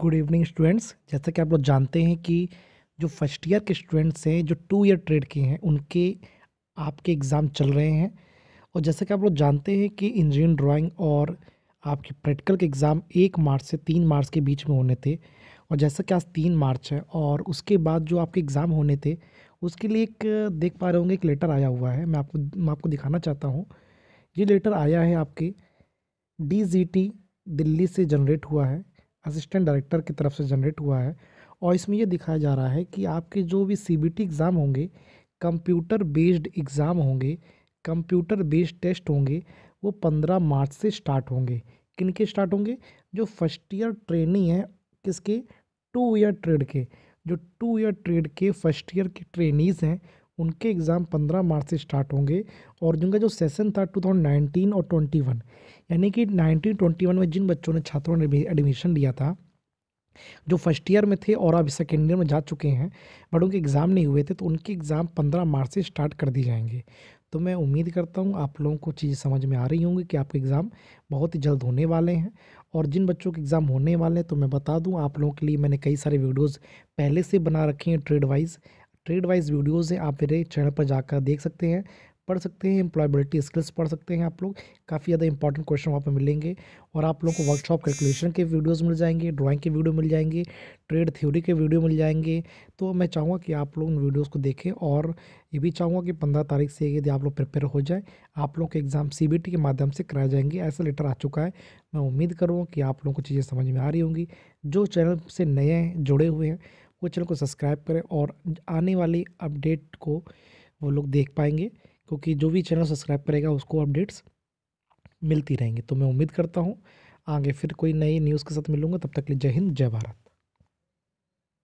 good evening students जैसा कि आप लोग जानते हैं कि जो फर्स्ट ईयर के स्टूडेंट्स हैं जो टू ईयर ट्रेड के हैं उनके आपके एग्ज़ाम चल रहे हैं और जैसा कि आप लोग जानते हैं कि इंजीनियरिंग ड्राइंग और आपके प्रैक्टिकल के एग्ज़ाम एक मार्च से तीन मार्च के बीच में होने थे और जैसा कि आज तीन मार्च है और उसके बाद जो आपके एग्ज़ाम होने थे उसके लिए एक देख पा रहे होंगे एक लेटर आया हुआ है मैं आपको मैं आपको दिखाना चाहता हूँ ये लेटर आया है आपके डी दिल्ली से जनरेट हुआ है असिस्टेंट डायरेक्टर की तरफ से जनरेट हुआ है और इसमें यह दिखाया जा रहा है कि आपके जो भी सी एग्ज़ाम होंगे कंप्यूटर बेस्ड एग्ज़ाम होंगे कंप्यूटर बेस्ड टेस्ट होंगे वो पंद्रह मार्च से स्टार्ट होंगे किन के स्टार्ट होंगे जो फर्स्ट ईयर ट्रेनिंग है किसके टू ईयर ट्रेड के जो टू ईयर ट्रेड के फर्स्ट ईयर के ट्रेनीज़ हैं उनके एग्ज़ाम 15 मार्च से स्टार्ट होंगे और जिनका जो सेशन था 2019 और 21 यानी कि वन में जिन बच्चों ने छात्रों ने एडमिशन लिया था जो फर्स्ट ईयर में थे और अब सेकेंड ईयर में जा चुके हैं बट उनके एग्ज़ाम नहीं हुए थे तो उनके एग्ज़ाम पंद्रह मार्च से स्टार्ट कर दिए जाएंगे तो मैं उम्मीद करता हूँ आप लोगों को चीज़ें समझ में आ रही होंगी कि आपके एग्ज़ाम बहुत ही जल्द होने वाले हैं और जिन बच्चों के एग्ज़ाम होने वाले हैं तो मैं बता दूँ आप लोगों के लिए मैंने कई सारे वीडियोज़ पहले से बना रखे हैं trade wise trade wise videos हैं आप मेरे चैनल पर जाकर देख सकते हैं पढ़ सकते हैं एम्प्लॉयबिलिटी स्किल्स पढ़ सकते हैं आप लोग काफ़ी ज़्यादा इंपॉर्टेंट क्वेश्चन वहाँ पर मिलेंगे और आप लोगों को वर्कशॉप कैलकुलेशन के वीडियोस मिल जाएंगे ड्राइंग के वीडियो मिल जाएंगे ट्रेड थ्योरी के वीडियो मिल जाएंगे तो मैं चाहूँगा कि आप लोग उन वीडियोज़ को देखें और ये भी चाहूँगा कि पंद्रह तारीख से यदि आप लोग प्रिपेयर हो जाए आप लोग के एग्ज़ाम सी के माध्यम से कराए जाएंगे ऐसा लेटर आ चुका है मैं उम्मीद करूँगा कि आप लोगों को चीज़ें समझ में आ रही होंगी जो चैनल से नए जुड़े हुए हैं वो चैनल को सब्सक्राइब करें और आने वाली अपडेट को वो लोग देख पाएंगे क्योंकि जो भी चैनल सब्सक्राइब करेगा उसको अपडेट्स मिलती रहेंगी तो मैं उम्मीद करता हूँ आगे फिर कोई नई न्यूज़ के साथ मिलूँगा तब तक लिए जय हिंद जय भारत